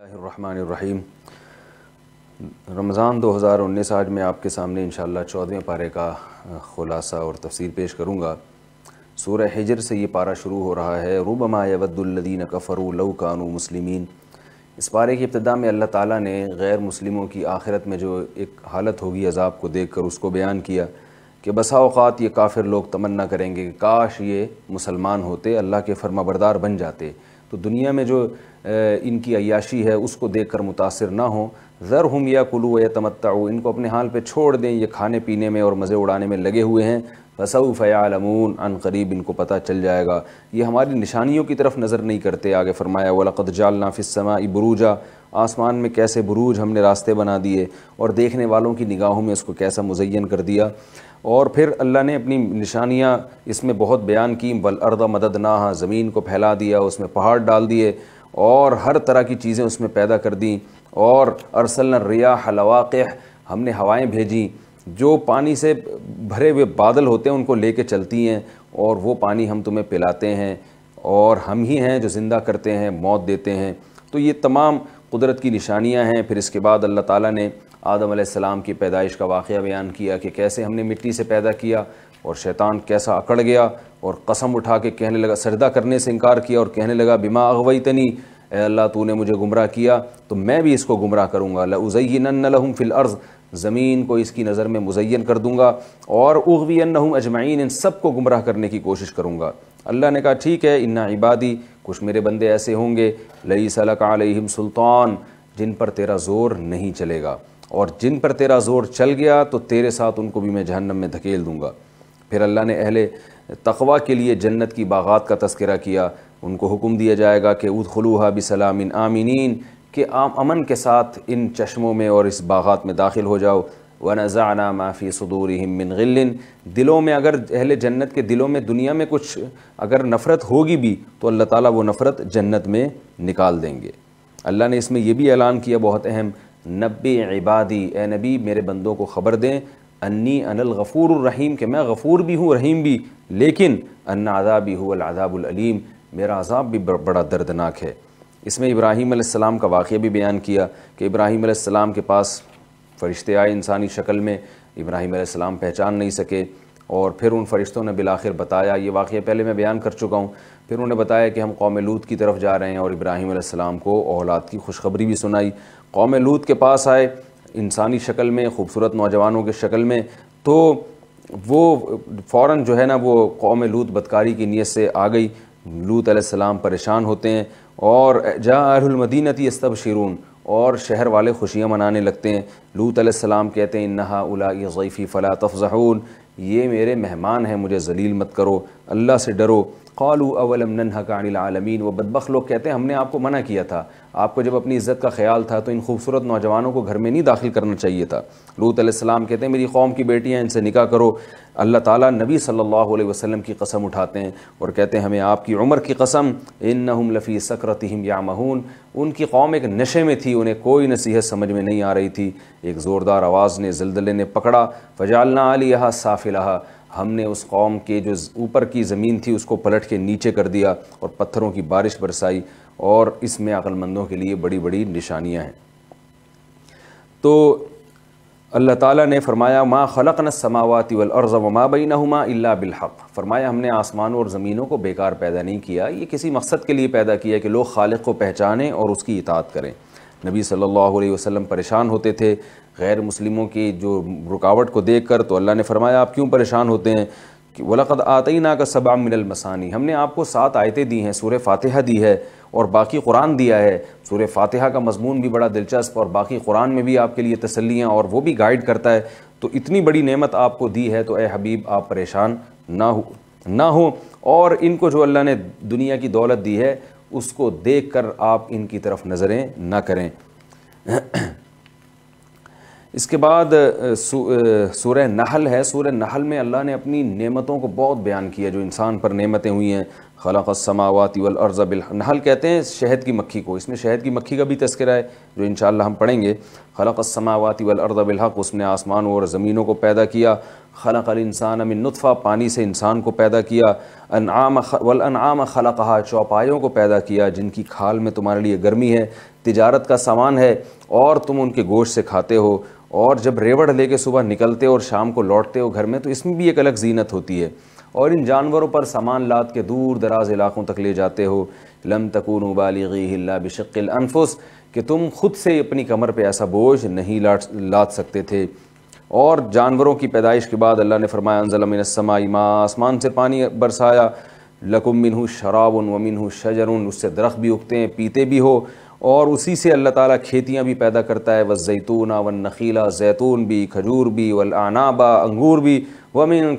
الرحمن الرحیم رمضان دو ہزار انیس آج میں آپ کے سامنے انشاءاللہ چودویں پارے کا خلاصہ اور تفسیر پیش کروں گا سورہ حجر سے یہ پارہ شروع ہو رہا ہے یود لو کانو مسلمین اس پارے کی ابتدا میں اللہ تعالیٰ نے غیر مسلموں کی آخرت میں جو ایک حالت ہوگی عذاب کو دیکھ کر اس کو بیان کیا کہ بسا اوقات یہ کافر لوگ تمنا کریں گے کہ کاش یہ مسلمان ہوتے اللہ کے فرما بردار بن جاتے تو دنیا میں جو ان کی عیاشی ہے اس کو دیکھ کر متاثر نہ ہوں ذرہم ہوں یا کلو یا تمتعو ان کو اپنے حال پہ چھوڑ دیں یہ کھانے پینے میں اور مزے اڑانے میں لگے ہوئے ہیں بسع فیال عموماً قریب ان کو پتہ چل جائے گا یہ ہماری نشانیوں کی طرف نظر نہیں کرتے آگے فرمایا وَلَقَدْ جال فِي السَّمَاءِ بروجہ آسمان میں کیسے بروج ہم نے راستے بنا دیے اور دیکھنے والوں کی نگاہوں میں اس کو کیسا مزین کر دیا اور پھر اللہ نے اپنی نشانیاں اس میں بہت بیان کی اردہ مدد نہ زمین کو پھیلا دیا اس میں پہاڑ ڈال دیے اور ہر طرح کی چیزیں اس میں پیدا کر دیں اور ارسلن ریاح لواقح ہم نے ہوائیں بھیجیں جو پانی سے بھرے ہوئے بادل ہوتے ہیں ان کو لے کے چلتی ہیں اور وہ پانی ہم تمہیں پلاتے ہیں اور ہم ہی ہیں جو زندہ کرتے ہیں موت دیتے ہیں تو یہ تمام قدرت کی نشانیاں ہیں پھر اس کے بعد اللہ تعالیٰ نے آدم علیہ السلام کی پیدائش کا واقعہ بیان کیا کہ کیسے ہم نے مٹی سے پیدا کیا اور شیطان کیسا اکڑ گیا اور قسم اٹھا کے کہنے لگا سردہ کرنے سے انکار کیا اور کہنے لگا بما اغویتنی اے اللہ تو نے مجھے گمراہ کیا تو میں بھی اس کو گمراہ کروں گا لَعُزَيِّنَنَّ لَهُمْ فِي الْأَرْضِ زمین کو اس کی نظر میں مزین کر دوں گا اور اغوینہم اجمعین ان سب کو گمراہ کرنے کی کوشش کروں گا اللہ نے کہا ٹھیک ہے انا عبادی کچھ میرے بندے ایسے ہوں گے لَيْسَ لَكَ علیہم سلطان جن پر تیرا زور نہیں چلے گا اور جن پر تیرا زور چل گیا تو تیرے ساتھ ان کو بھی میں جہنم میں دھکیل دوں گا پھر اللہ نے اہل تقوی کے لیے جنت کی باغات کا تذکرہ کیا ان کو حکم دیا جائے گا کہ اود خلوحہ آمینین کہ عام امن کے ساتھ ان چشموں میں اور اس باغات میں داخل ہو جاؤ وَنَزَعْنَا مَا فِي صُدُورِهِم مِّن غِلٍ دلوں میں اگر اہل جنت کے دلوں میں دنیا میں کچھ اگر نفرت ہوگی بھی تو اللہ تعالیٰ وہ نفرت جنت میں نکال دیں گے اللہ نے اس میں یہ بھی اعلان کیا بہت اہم نبی عبادی اے نبی میرے بندوں کو خبر دیں انی ان الغفور الرحیم کہ میں غفور بھی ہوں رحیم بھی لیکن ان عذابی ہو العذاب العلیم میرا عذاب بھی بڑا دردناک ہے اس میں ابراہیم علیہ السلام کا واقعہ بھی بیان کیا کہ ابراہیم علیہ السلام کے پاس فرشتے آئے انسانی شکل میں ابراہیم علیہ السلام پہچان نہیں سکے اور پھر ان فرشتوں نے بالآخر بتایا یہ واقعہ پہلے میں بیان کر چکا ہوں پھر انہوں نے بتایا کہ ہم قوم لوت کی طرف جا رہے ہیں اور ابراہیم علیہ السلام کو اولاد کی خوشخبری بھی سنائی قوم لوت کے پاس آئے انسانی شکل میں خوبصورت نوجوانوں کی شکل میں تو وہ فوراً جو ہے نا وہ قوم لوت بدکاری کی نیت سے آ گئی لوت علیہ السلام پریشان ہوتے ہیں اور جہاں المدینہ المدینتی استب شیرون اور شہر والے خوشیاں منانے لگتے ہیں لوت علیہ السلام کہتے ہیں انہا الا غیفی تفضحون یہ میرے مہمان ہیں مجھے ذلیل مت کرو اللہ سے ڈرو قالو اولم ننہ عن العالمین وہ بدبخ لوگ کہتے ہیں ہم نے آپ کو منع کیا تھا آپ کو جب اپنی عزت کا خیال تھا تو ان خوبصورت نوجوانوں کو گھر میں نہیں داخل کرنا چاہیے تھا لوت علیہ السلام کہتے ہیں میری قوم کی بیٹیاں ہیں ان سے نکاح کرو اللہ تعالیٰ نبی صلی اللہ علیہ وسلم کی قسم اٹھاتے ہیں اور کہتے ہیں ہمیں آپ کی عمر کی قسم انہم لفی سکرتہم یعمہون ان کی قوم ایک نشے میں تھی انہیں کوئی نصیحت سمجھ میں نہیں آ رہی تھی ایک زوردار آواز نے زلزلے نے پکڑا فجالنا علی صاف ہم نے اس قوم کے جو اوپر کی زمین تھی اس کو پلٹ کے نیچے کر دیا اور پتھروں کی بارش برسائی اور اس میں عقل مندوں کے لیے بڑی بڑی نشانیاں ہیں تو اللہ تعالیٰ نے فرمایا ما خلق نہ والارض وما بینہما الا اللہ بالحق فرمایا ہم نے آسمانوں اور زمینوں کو بیکار پیدا نہیں کیا یہ کسی مقصد کے لیے پیدا کیا کہ لوگ خالق کو پہچانیں اور اس کی اطاعت کریں نبی صلی اللہ علیہ وسلم پریشان ہوتے تھے غیر مسلموں کی جو رکاوٹ کو دیکھ کر تو اللہ نے فرمایا آپ کیوں پریشان ہوتے ہیں کہ ولقت آتی نہ صباب ملن ہم نے آپ کو سات آیتیں دی ہیں سورہ فاتحہ دی ہے اور باقی قرآن دیا ہے سورہ فاتحہ کا مضمون بھی بڑا دلچسپ اور باقی قرآن میں بھی آپ کے لیے تسلیاں اور وہ بھی گائیڈ کرتا ہے تو اتنی بڑی نعمت آپ کو دی ہے تو اے حبیب آپ پریشان نہ ہو نہ ہوں اور ان کو جو اللہ نے دنیا کی دولت دی ہے اس کو دیکھ کر آپ ان کی طرف نظریں نہ کریں اس کے بعد سورہ نحل ہے سورہ نحل میں اللہ نے اپنی نعمتوں کو بہت بیان کیا جو انسان پر نعمتیں ہوئی ہیں خلق السماوات والارض بالحق نحل کہتے ہیں شہد کی مکھی کو اس میں شہد کی مکھی کا بھی تذکرہ ہے جو انشاءاللہ ہم پڑھیں گے خلق السماوات والارض بالحق اس نے آسمانوں اور زمینوں کو پیدا کیا خلق الانسان امن نطفہ پانی سے انسان کو پیدا کیا انعام والانعام خلقہا چوپایوں کو پیدا کیا جن کی کھال میں تمہارے لیے گرمی ہے تجارت کا سامان ہے اور تم ان کے گوشت سے کھاتے ہو اور جب ریوڑ لے کے صبح نکلتے ہو اور شام کو لوٹتے ہو گھر میں تو اس میں بھی ایک الگ زینت ہوتی ہے اور ان جانوروں پر سامان لاد کے دور دراز علاقوں تک لے جاتے ہو لم تکون بالغی اللہ بشق بشقل انفس کہ تم خود سے اپنی کمر پہ ایسا بوجھ نہیں لات لاد سکتے تھے اور جانوروں کی پیدائش کے بعد اللہ نے فرمایا انزل من السماء ما آسمان سے پانی برسایا لکم منہ شراب و ومن شجر اس سے درخت بھی اگتے ہیں پیتے بھی ہو اور اسی سے اللہ تعالیٰ کھیتیاں بھی پیدا کرتا ہے وہ زیتون ون نخیلہ زیتون بھی کھجور بھی ولابا انگور بھی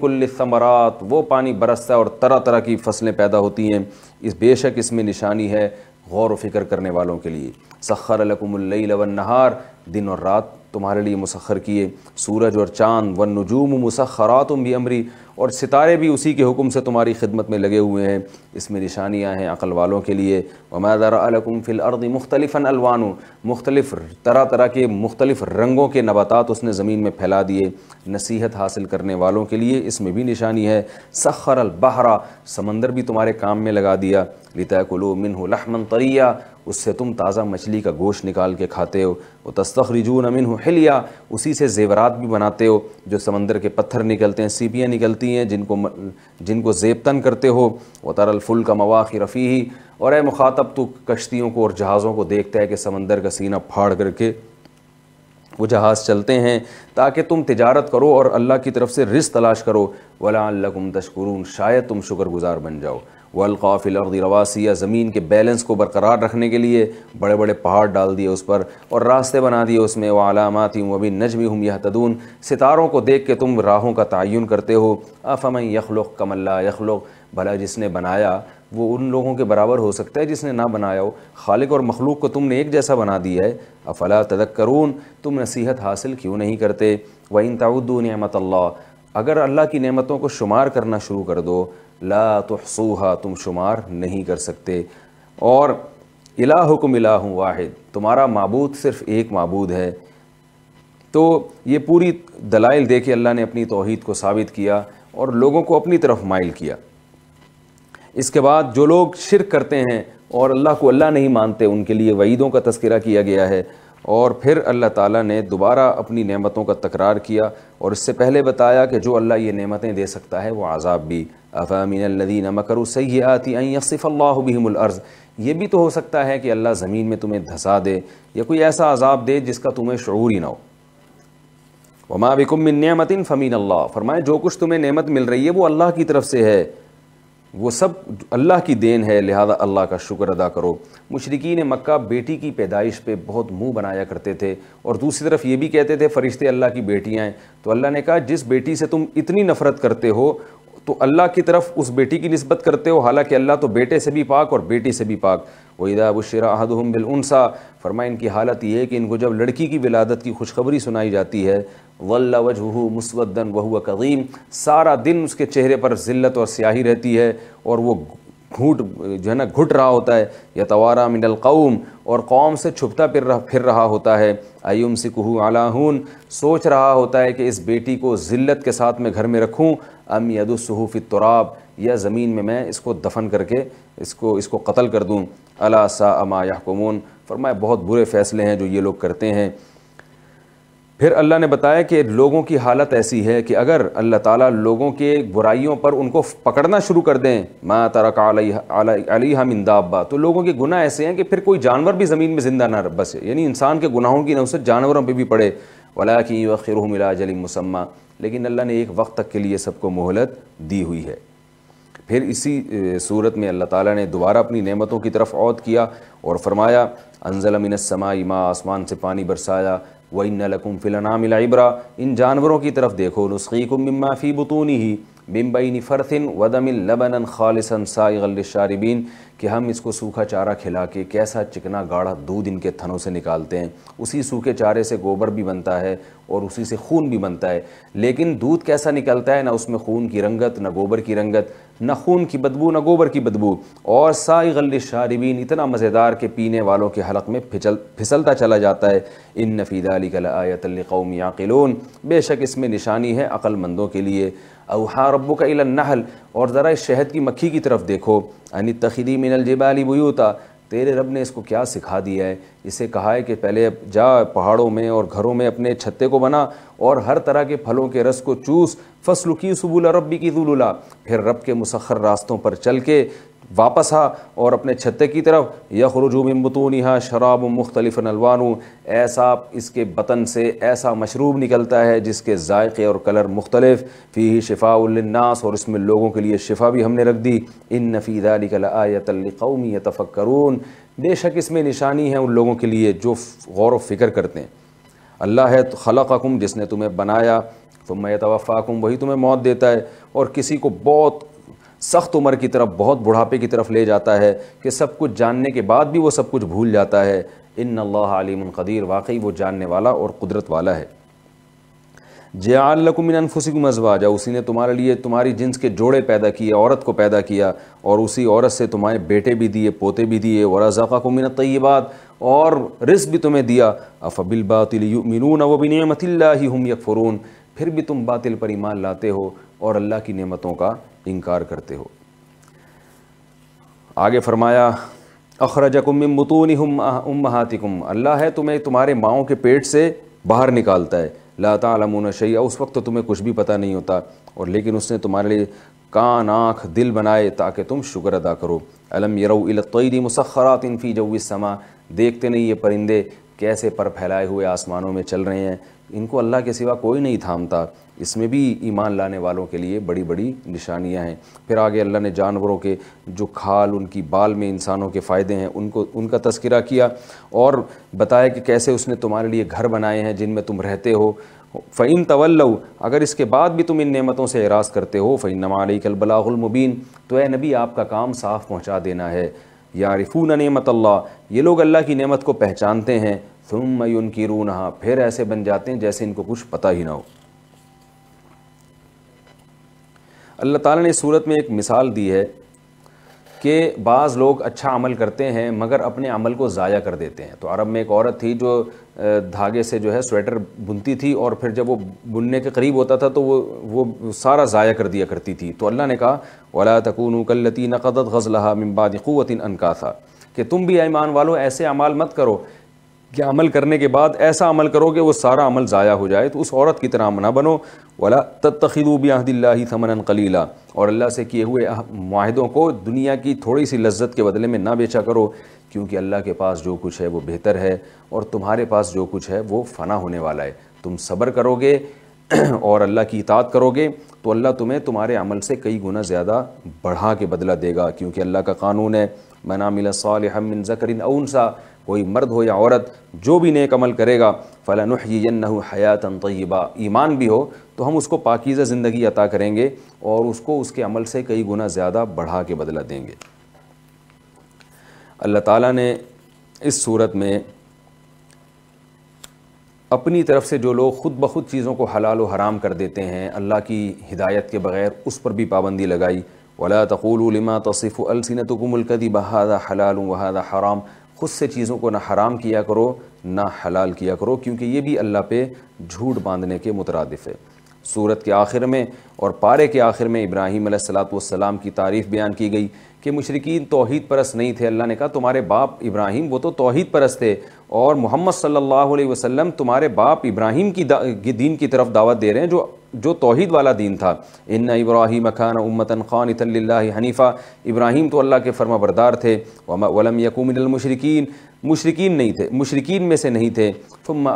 کل ثمرات وہ پانی برستا ہے اور طرح طرح کی فصلیں پیدا ہوتی ہیں اس بے شک اس میں نشانی ہے غور و فکر کرنے والوں کے لیے سخر القم اللہ نہار دن اور رات تمہارے لیے مسخر کیے سورج اور چاند نجوم مسخرات بھی امری اور ستارے بھی اسی کے حکم سے تمہاری خدمت میں لگے ہوئے ہیں اس میں نشانیاں ہیں عقل والوں کے لیے علکم فی الارض مختلف الوانو مختلف طرح طرح کے مختلف رنگوں کے نباتات اس نے زمین میں پھیلا دیے نصیحت حاصل کرنے والوں کے لیے اس میں بھی نشانی ہے سخر البہرا سمندر بھی تمہارے کام میں لگا دیا لتاکلوا کلو من طریا اس سے تم تازہ مچھلی کا گوشت نکال کے کھاتے ہو وہ تستخرجون رجون امن اسی سے زیورات بھی بناتے ہو جو سمندر کے پتھر نکلتے ہیں سیپیاں نکلتی ہیں جن کو جن کو زیبتن کرتے ہو وہ تر الفل کا مواقع رفیع ہی اور اے مخاطب تو کشتیوں کو اور جہازوں کو دیکھتا ہے کہ سمندر کا سینہ پھاڑ کر کے وہ جہاز چلتے ہیں تاکہ تم تجارت کرو اور اللہ کی طرف سے رزق تلاش کرو ولا اللہ تشکرون شاید تم شکر گزار بن جاؤ والقاف الارض رواسی یا زمین کے بیلنس کو برقرار رکھنے کے لیے بڑے بڑے پہاڑ ڈال دیے اس پر اور راستے بنا دیے اس میں وہ علاماتی ہوں وہی ہم ہوں یہ تدون ستاروں کو دیکھ کے تم راہوں کا تعین کرتے ہو اف یخلق کم اللہ یخلق بھلا جس نے بنایا وہ ان لوگوں کے برابر ہو سکتا ہے جس نے نہ بنایا ہو خالق اور مخلوق کو تم نے ایک جیسا بنا دیا ہے افلا تدک کرون تم نصیحت حاصل کیوں نہیں کرتے و ان تعدن احمد اللہ اگر اللہ کی نعمتوں کو شمار کرنا شروع کر دو لا تحصوها تم شمار نہیں کر سکتے اور الہکم الہ واحد تمہارا معبود صرف ایک معبود ہے تو یہ پوری دلائل دے کے اللہ نے اپنی توحید کو ثابت کیا اور لوگوں کو اپنی طرف مائل کیا اس کے بعد جو لوگ شرک کرتے ہیں اور اللہ کو اللہ نہیں مانتے ان کے لیے وعیدوں کا تذکرہ کیا گیا ہے اور پھر اللہ تعالیٰ نے دوبارہ اپنی نعمتوں کا تکرار کیا اور اس سے پہلے بتایا کہ جو اللہ یہ نعمتیں دے سکتا ہے وہ عذاب بھی افامین مکرو سیاتی صف اللہ بھی الارض یہ بھی تو ہو سکتا ہے کہ اللہ زمین میں تمہیں دھسا دے یا کوئی ایسا عذاب دے جس کا تمہیں شعور ہی نہ ہو نعمت فمین اللہ فرمائے جو کچھ تمہیں نعمت مل رہی ہے وہ اللہ کی طرف سے ہے وہ سب اللہ کی دین ہے لہذا اللہ کا شکر ادا کرو مشرقین مکہ بیٹی کی پیدائش پہ بہت منہ بنایا کرتے تھے اور دوسری طرف یہ بھی کہتے تھے فرشتے اللہ کی بیٹیاں ہیں تو اللہ نے کہا جس بیٹی سے تم اتنی نفرت کرتے ہو تو اللہ کی طرف اس بیٹی کی نسبت کرتے ہو حالانکہ اللہ تو بیٹے سے بھی پاک اور بیٹی سے بھی پاک بُشِّرَ بشیرہ احدمل فرمائے ان کی حالت یہ ہے کہ ان کو جب لڑکی کی ولادت کی خوشخبری سنائی جاتی ہے ولا وجہ مثبت وہو قدیم سارا دن اس کے چہرے پر ذلت اور سیاہی رہتی ہے اور وہ گھوٹ جو ہے نا گھٹ رہا ہوتا ہے یا توارا من القوم اور قوم سے چھپتا پھر پھر رہا ہوتا ہے ایم سک علاہون سوچ رہا ہوتا ہے کہ اس بیٹی کو ذلت کے ساتھ میں گھر میں رکھوں ام ید ادوسوفی تراب یا زمین میں میں اس کو دفن کر کے اس کو اس کو قتل کر دوں الا سا اما کمون فرمائے بہت برے فیصلے ہیں جو یہ لوگ کرتے ہیں پھر اللہ نے بتایا کہ لوگوں کی حالت ایسی ہے کہ اگر اللہ تعالیٰ لوگوں کے برائیوں پر ان کو پکڑنا شروع کر دیں ماں علیہ من دابا تو لوگوں کے گناہ ایسے ہیں کہ پھر کوئی جانور بھی زمین میں زندہ نہ بسے یعنی انسان کے گناہوں کی نوسط جانوروں پہ بھی پڑے پڑھے ولا خیر مسمہ لیکن اللہ نے ایک وقت تک کے لیے سب کو مہلت دی ہوئی ہے پھر اسی صورت میں اللہ تعالیٰ نے دوبارہ اپنی نعمتوں کی طرف عود کیا اور فرمایا انزل من السماء ما آسمان سے پانی برسایا وَإِنَّ لَكُمْ فِي الْأَنْعَامِ الْعِبْرَةِ ان جانوروں کی طرف دیکھو نُسْخِيكُمْ مِمَّا فِي بُطُونِهِ بمبئی فرثن ودم لبن خالصََََََََ سائغ غل کہ ہم اس کو سوکھا چارہ کھلا کے کیسا چکنا گاڑھا دودھ ان کے تھنوں سے نکالتے ہیں اسی سوکھے چارے سے گوبر بھی بنتا ہے اور اسی سے خون بھی بنتا ہے لیکن دودھ کیسا نکلتا ہے نہ اس میں خون کی رنگت نہ گوبر کی رنگت نہ خون کی بدبو نہ گوبر کی بدبو اور سائغ غل شاربین اتنا مزیدار کہ پینے والوں کے حلق میں پھچل پھسلتا چلا جاتا ہے ان نفیدہ علیکل آیت القوم یاکل بے شک اس میں نشانی ہے عقل مندوں کے لیے اوہا ربو کا النحل اور ذرا اس شہد کی مکھی کی طرف دیکھو یعنی تحیدی من الجبال بیوتا تیرے رب نے اس کو کیا سکھا دیا ہے اسے کہا ہے کہ پہلے جا پہاڑوں میں اور گھروں میں اپنے چھتے کو بنا اور ہر طرح کے پھلوں کے رس کو چوس فصل کی سبول ربی کی دولولا پھر رب کے مسخر راستوں پر چل کے واپس آ اور اپنے چھتے کی طرف یخرجو من بتونیہ شراب مختلف نلوانوں ایسا اس کے بطن سے ایسا مشروب نکلتا ہے جس کے ذائقے اور کلر مختلف فی شفاء للناس اور اس میں لوگوں کے لیے شفا بھی ہم نے رکھ دی ان فی ذالک لآیت لقومی یتفکرون بے شک اس میں نشانی ہے ان لوگوں کے لیے جو غور و فکر کرتے ہیں اللہ ہے خلقکم جس نے تمہیں بنایا تو میں وہی تمہیں موت دیتا ہے اور کسی کو بہت سخت عمر کی طرف بہت بڑھاپے کی طرف لے جاتا ہے کہ سب کچھ جاننے کے بعد بھی وہ سب کچھ بھول جاتا ہے ان اللہ علیم القدیر واقعی وہ جاننے والا اور قدرت والا ہے جیا الق انفسکم انفس اسی نے تمہارے لیے تمہاری جنس کے جوڑے پیدا کیے عورت کو پیدا کیا اور اسی عورت سے تمہارے بیٹے بھی دیے پوتے بھی دیے ورا من کو اور رزق بھی تمہیں دیا افبالباطل یؤمنون وبنعمت اللہ ہم یکفرون پھر بھی تم باطل پر ایمان لاتے ہو اور اللہ کی نعمتوں کا انکار کرتے ہو آگے فرمایا امہاتکم اللہ ہے تمہیں تمہارے ماؤں کے پیٹ سے باہر نکالتا ہے لا تعلمون تعالیٰ اس وقت تو تمہیں کچھ بھی پتہ نہیں ہوتا اور لیکن اس نے تمہارے لیے کان آنکھ دل بنائے تاکہ تم شکر ادا کرو علم یرو یر مسخرات جو دیکھتے نہیں یہ پرندے کیسے پر پھیلائے ہوئے آسمانوں میں چل رہے ہیں ان کو اللہ کے سوا کوئی نہیں تھامتا اس میں بھی ایمان لانے والوں کے لیے بڑی بڑی نشانیاں ہیں پھر آگے اللہ نے جانوروں کے جو کھال ان کی بال میں انسانوں کے فائدے ہیں ان کو ان کا تذکرہ کیا اور بتایا کہ کیسے اس نے تمہارے لیے گھر بنائے ہیں جن میں تم رہتے ہو فعین طول اگر اس کے بعد بھی تم ان نعمتوں سے اعراض کرتے ہو فعین نما علیہ البلاغ المبین تو اے نبی آپ کا کام صاف پہنچا دینا ہے یعرفون نعمت اللہ یہ لوگ اللہ کی نعمت کو پہچانتے ہیں ثم میں ان کی رونحا پھر ایسے بن جاتے ہیں جیسے ان کو کچھ پتہ ہی نہ ہو اللہ تعالیٰ نے صورت میں ایک مثال دی ہے کہ بعض لوگ اچھا عمل کرتے ہیں مگر اپنے عمل کو ضائع کر دیتے ہیں تو عرب میں ایک عورت تھی جو دھاگے سے جو ہے سویٹر بنتی تھی اور پھر جب وہ بننے کے قریب ہوتا تھا تو وہ وہ سارا ضائع کر دیا کرتی تھی تو اللہ نے کہا ولا تکون کلتی نقدت غزلہ ممباد قوت انکا تھا کہ تم بھی ایمان والو ایسے عمال مت کرو کہ عمل کرنے کے بعد ایسا عمل کرو کہ وہ سارا عمل ضائع ہو جائے تو اس عورت کی طرح نہ بنو اولا ثمنا کلیلہ اور اللہ سے کیے ہوئے معاہدوں کو دنیا کی تھوڑی سی لذت کے بدلے میں نہ بیچا کرو کیونکہ اللہ کے پاس جو کچھ ہے وہ بہتر ہے اور تمہارے پاس جو کچھ ہے وہ فنا ہونے والا ہے تم صبر کرو گے اور اللہ کی اطاعت کرو گے تو اللہ تمہیں تمہارے عمل سے کئی گنا زیادہ بڑھا کے بدلہ دے گا کیونکہ اللہ کا قانون ہے ذکر اونسا کوئی مرد ہو یا عورت جو بھی نیک عمل کرے گا فلاں حیاتاً طیبہ ایمان بھی ہو تو ہم اس کو پاکیزہ زندگی عطا کریں گے اور اس کو اس کے عمل سے کئی گنا زیادہ بڑھا کے بدلہ دیں گے اللہ تعالیٰ نے اس صورت میں اپنی طرف سے جو لوگ خود بخود چیزوں کو حلال و حرام کر دیتے ہیں اللہ کی ہدایت کے بغیر اس پر بھی پابندی لگائی ولا تقولوا لما تصف السنتكم الكذب هذا حلال وهذا حرام خود سے چیزوں کو نہ حرام کیا کرو نہ حلال کیا کرو کیونکہ یہ بھی اللہ پہ جھوٹ باندھنے کے مترادف ہے صورت کے آخر میں اور پارے کے آخر میں ابراہیم علیہ السلاۃ والسلام کی تعریف بیان کی گئی کہ مشرقین توحید پرست نہیں تھے اللہ نے کہا تمہارے باپ ابراہیم وہ تو توحید پرست تھے اور محمد صلی اللہ علیہ وسلم تمہارے باپ ابراہیم کی دین کی طرف دعوت دے رہے ہیں جو جو توحید والا دین تھا ابراہیم خان امتن خان اللہ حنیفہ ابراہیم تو اللہ کے فرما بردار تھے علم المشرقین مشرقین نہیں تھے مشرقین میں سے نہیں تھے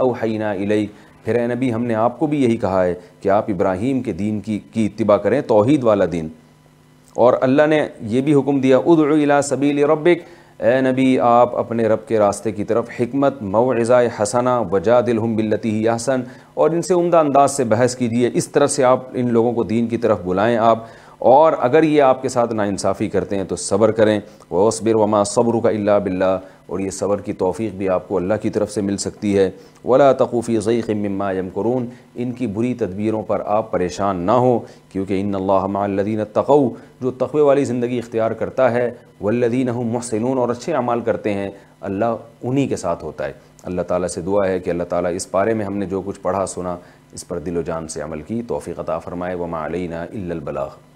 اوحینہ پھر اے نبی ہم نے آپ کو بھی یہی کہا ہے کہ آپ ابراہیم کے دین کی کی اتباع کریں توحید والا دین اور اللہ نے یہ بھی حکم دیا سبیل ربک اے نبی آپ اپنے رب کے راستے کی طرف حکمت موعظہ حسنہ وجا دلہم بلتی احسن اور ان سے عمدہ انداز سے بحث کیجیے اس طرح سے آپ ان لوگوں کو دین کی طرف بلائیں آپ اور اگر یہ آپ کے ساتھ ناانصافی کرتے ہیں تو صبر کریں وہ وما صبر کا اللہ بلّہ اور یہ صبر کی توفیق بھی آپ کو اللہ کی طرف سے مل سکتی ہے ولا تقوفی ضعیق مما یم قرون ان کی بری تدبیروں پر آپ پریشان نہ ہوں کیونکہ ان اللہ الدین تقو جو تقوی والی زندگی اختیار کرتا ہے ہم محسنون اور اچھے اعمال کرتے ہیں اللہ انہی کے ساتھ ہوتا ہے اللہ تعالیٰ سے دعا ہے کہ اللہ تعالیٰ اس بارے میں ہم نے جو کچھ پڑھا سنا اس پر دل و جان سے عمل کی توفیق عطا فرمائے وما علینہ الا البلاغ